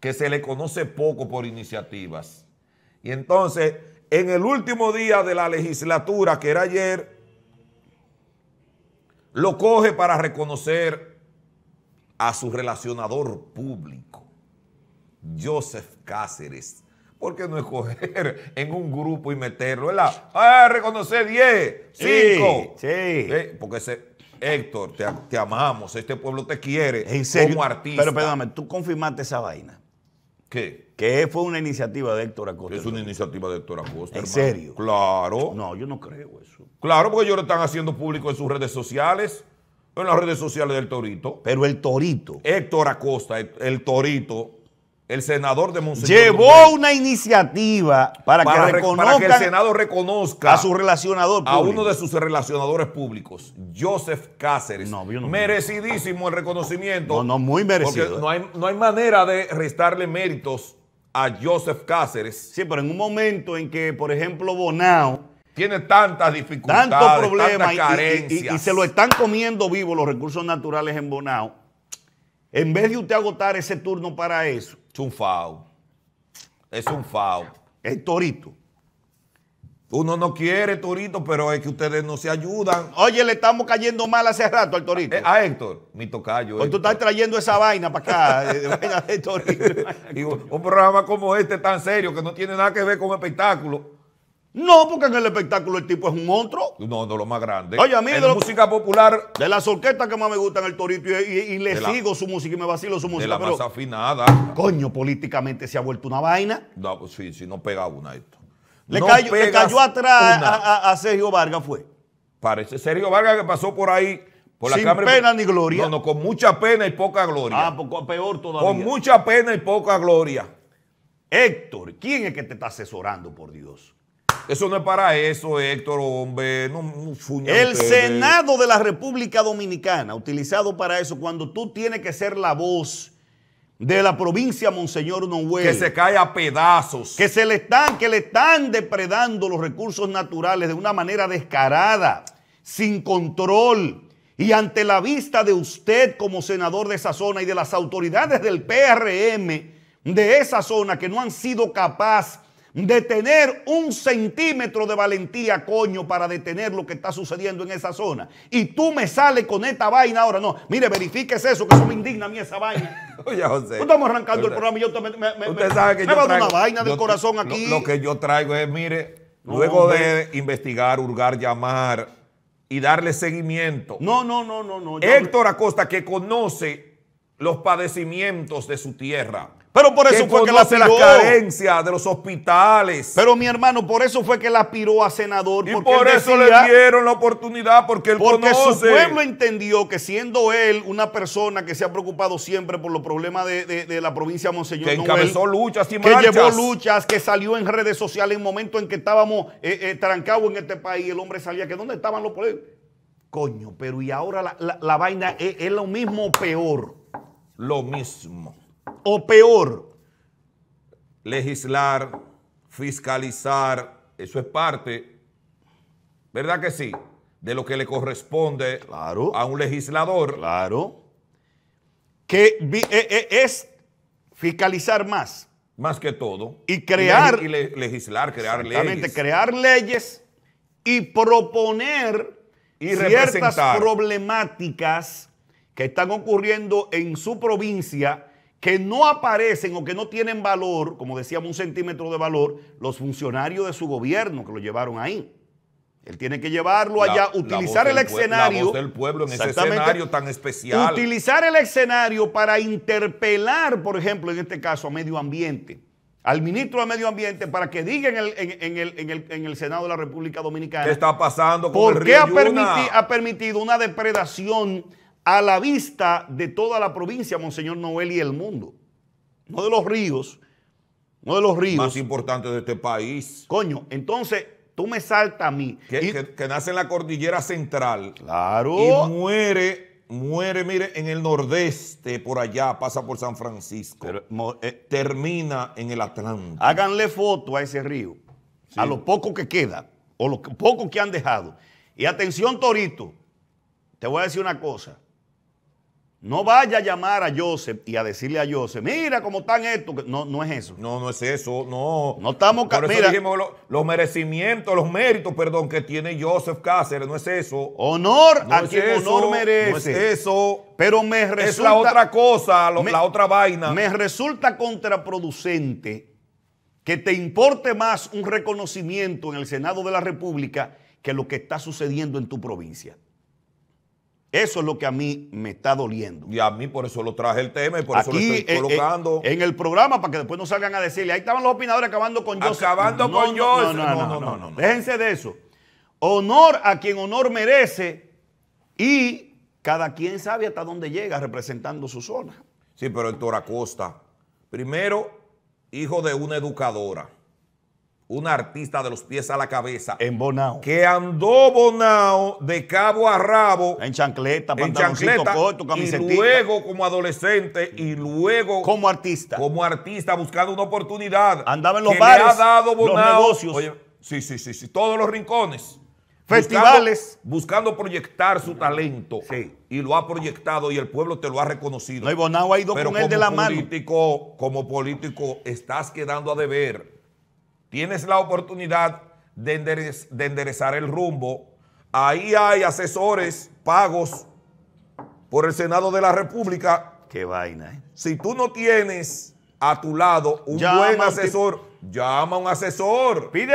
que se le conoce poco por iniciativas. Y entonces, en el último día de la legislatura, que era ayer, lo coge para reconocer a su relacionador público, Joseph Cáceres. ¿Por qué no escoger en un grupo y meterlo? ¿Verdad? Ah, reconocer 10, 5. Sí, eh, Porque Héctor, te, amamos, este pueblo te quiere. Como artista. Pero perdóname, tú confirmaste esa vaina. ¿Qué? Que fue una iniciativa de Héctor Acosta. Es una iniciativa de Héctor Acosta. ¿En serio? Claro. No, yo no creo eso. Claro, porque ellos lo están haciendo público en sus redes sociales, en las redes sociales del Torito. Pero el Torito. Héctor Acosta, el Torito, el senador de Monseñor llevó una iniciativa para, que, el Senado reconozca a su relacionador a uno de sus relacionadores públicos, Joseph Cáceres. Merecidísimo el reconocimiento. No, no, muy merecido. Porque no hay, manera de restarle méritos a Joseph Cáceres. Sí, pero en un momento en que, por ejemplo, Bonao tiene tantas dificultades, tantos problemas, Y, y se lo están comiendo vivo los recursos naturales en Bonao en vez de usted agotar ese turno para eso, es un FAO. Es un FAO. Es torito. Uno no quiere torito, pero es que ustedes no se ayudan. Oye, le estamos cayendo mal hace rato al torito. Eh, a, Héctor, mi tocayo. Hoy pues tú estás trayendo esa vaina para acá, eh, torito. un, un programa como este tan serio que no tiene nada que ver con espectáculo no, porque en el espectáculo el tipo es un monstruo. No, de lo más grande. Oye, a mí de la música popular. De las orquestas que más me gustan el Torito y, le sigo su música y me vacilo su música. De la más afinada. Coño, políticamente se ha vuelto una vaina. No, pues sí, sí, no pega una esto. Le, cayó, le cayó atrás a, Sergio Vargas, fue. Parece Sergio Vargas que pasó por ahí. Por Sin la pena ni gloria. No, no, con mucha pena y poca gloria. Ah, pues, peor todavía. Con mucha pena y poca gloria. Héctor, ¿quién es que te está asesorando, por Dios? Eso no es para eso, Héctor, hombre. El Senado de la República Dominicana, utilizado para eso, cuando tú tienes que ser la voz de la provincia Monseñor Nohuel Que se caiga a pedazos. Que se le están, que le están depredando los recursos naturales de una manera descarada, sin control. Y ante la vista de usted como senador de esa zona y de las autoridades del PRM de esa zona que no han sido capaces de tener un centímetro de valentía, coño, para detener lo que está sucediendo en esa zona. Y tú me sales con esta vaina ahora. No, mire, verifiques eso, que eso me indigna a mí esa vaina. Oye, José. Pues estamos arrancando el programa y yo me, me, usted una vaina del corazón aquí. Lo, que yo traigo es, mire, luego de investigar, hurgar, llamar y darle seguimiento. No, no, no, no, no. Héctor Acosta, que conoce los padecimientos de su tierra pero por eso fue que la piró. las carencias de los hospitales. Pero mi hermano, por eso fue que la piró a senador. por eso le dieron la oportunidad, porque él Porque conoce. su pueblo entendió que siendo él una persona que se ha preocupado siempre por los problemas de, la provincia de Monseñor Que encabezó luchas y marchas. Que llevó luchas, que salió en redes sociales en momentos en que estábamos eh, eh, trancados en este país. El hombre salía, que ¿dónde estaban los problemas. Coño, pero y ahora la, vaina es, lo mismo peor. Lo mismo o peor, legislar, fiscalizar, eso es parte, ¿verdad que sí? De lo que le corresponde a un legislador. Claro. Que eh, eh, es fiscalizar más. Más que todo. Y crear. Y, legislar, crear leyes. crear leyes y proponer y ciertas problemáticas que están ocurriendo en su provincia que no aparecen o que no tienen valor, como decíamos, un centímetro de valor, los funcionarios de su gobierno que lo llevaron ahí. Él tiene que llevarlo allá, utilizar el escenario. La voz del pueblo en ese escenario tan especial. Utilizar el escenario para interpelar, por ejemplo, en este caso, a medio ambiente, al ministro de Medio Ambiente, para que diga en el, Senado de la República Dominicana. ¿Qué está pasando con ¿Por el río qué ha permitido una depredación a la vista de toda la provincia, Monseñor Noel y el mundo. No de los ríos, no de los ríos. Más importantes de este país. Coño, entonces tú me saltas a mí. Que, nace en la cordillera central. Claro. Y muere, muere, mire, en el nordeste, por allá, pasa por San Francisco. Eh, termina en el Atlántico. Háganle foto a ese río, a lo poco que queda, o lo poco que han dejado. Y atención, Torito, te voy a decir una cosa. No vaya a llamar a Joseph y a decirle a Joseph, mira cómo están estos. No, no es eso. No, no es eso, no. No estamos... Por los merecimientos, los méritos, perdón, que tiene Joseph Cáceres, no es eso. Honor no a honor merece. No es eso. Pero me resulta... Es la otra cosa, la otra vaina. Me resulta contraproducente que te importe más un reconocimiento en el Senado de la República que lo que está sucediendo en tu provincia. Eso es lo que a mí me está doliendo. Y a mí por eso lo traje el tema y por eso lo estoy eh, eh, colocando. En, el programa para que después no salgan a decirle, ahí estaban los opinadores acabando con yo. Acabando con no, No, no no no, no, Déjense de eso. Honor a quien honor merece y cada quien sabe hasta dónde llega representando su zona. Sí, pero Héctor Acosta, primero, hijo de una educadora un artista de los pies a la cabeza. En Bonao. Que andó Bonao de cabo a rabo. En chancleta, pantaloncito en corto, Y luego como adolescente y luego... Como artista. Como artista buscando una oportunidad. Andaba en los que le ha dado Bonao, los negocios. sí, sí, sí, sí, todos los rincones. Festivales. Buscando, proyectar su talento. Y lo ha proyectado y el pueblo te lo ha reconocido. No, y Bonao ha ido con él de la político, Como político estás quedando a deber Tienes la oportunidad de, enderezar el rumbo. Ahí hay asesores pagos por el Senado de la República. Qué vaina. ¿eh? Si tú no tienes a tu lado un buen asesor, llama a un asesor. Pide